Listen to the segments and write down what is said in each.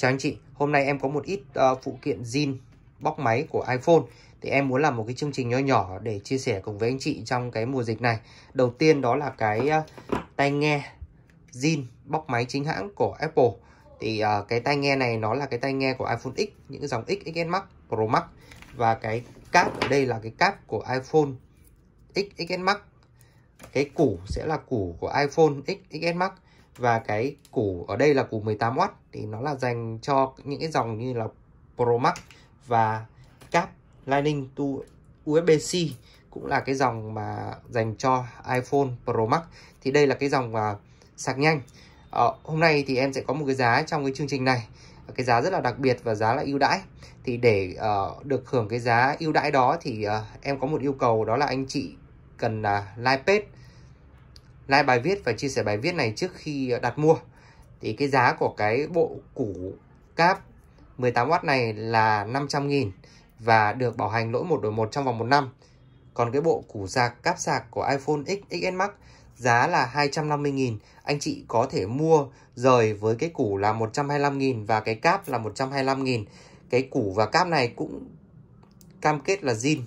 Chào anh chị, hôm nay em có một ít uh, phụ kiện zin bóc máy của iPhone thì em muốn làm một cái chương trình nhỏ nhỏ để chia sẻ cùng với anh chị trong cái mùa dịch này. Đầu tiên đó là cái uh, tai nghe zin bóc máy chính hãng của Apple. Thì uh, cái tai nghe này nó là cái tai nghe của iPhone X, những dòng X, XS Max, Pro Max và cái cáp ở đây là cái cáp của iPhone X, XS Max. Cái củ sẽ là củ của iPhone X, XS Max và cái củ ở đây là củ 18W thì nó là dành cho những cái dòng như là Pro Max và cáp Lightning to USB-C cũng là cái dòng mà dành cho iPhone Pro Max thì đây là cái dòng mà sạc nhanh ờ, hôm nay thì em sẽ có một cái giá trong cái chương trình này cái giá rất là đặc biệt và giá là ưu đãi thì để uh, được hưởng cái giá ưu đãi đó thì uh, em có một yêu cầu đó là anh chị cần là uh, like page like bài viết và chia sẻ bài viết này trước khi ờ, đặt mua thì cái giá của cái bộ củ cáp 18W này là 500.000 và được bảo hành lỗi một đổi một trong vòng một năm còn cái bộ củ sạc cáp sạc của iPhone X XS Max giá là 250.000 anh chị có thể mua rời với cái củ là 125.000 và cái cáp là 125.000 cái củ và cáp này cũng cam kết là zin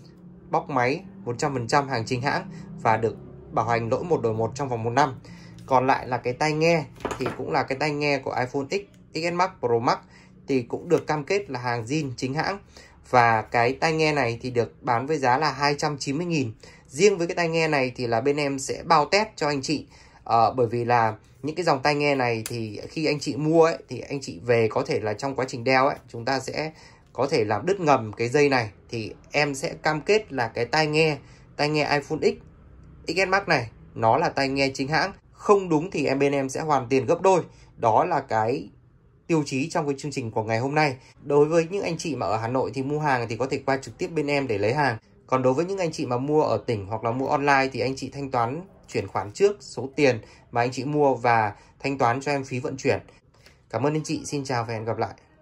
bóc máy 100% hàng chính hãng và được bảo hành lỗi một đổi một trong vòng một năm còn lại là cái tai nghe thì cũng là cái tai nghe của iPhone X, XS Max, Pro Max thì cũng được cam kết là hàng zin chính hãng và cái tai nghe này thì được bán với giá là 290.000 riêng với cái tai nghe này thì là bên em sẽ bao test cho anh chị à, bởi vì là những cái dòng tai nghe này thì khi anh chị mua ấy, thì anh chị về có thể là trong quá trình đeo ấy chúng ta sẽ có thể làm đứt ngầm cái dây này thì em sẽ cam kết là cái tai nghe tai nghe iPhone X Xmark này nó là tai nghe chính hãng, không đúng thì em bên em sẽ hoàn tiền gấp đôi. Đó là cái tiêu chí trong cái chương trình của ngày hôm nay. Đối với những anh chị mà ở Hà Nội thì mua hàng thì có thể qua trực tiếp bên em để lấy hàng. Còn đối với những anh chị mà mua ở tỉnh hoặc là mua online thì anh chị thanh toán chuyển khoản trước số tiền mà anh chị mua và thanh toán cho em phí vận chuyển. Cảm ơn anh chị, xin chào và hẹn gặp lại.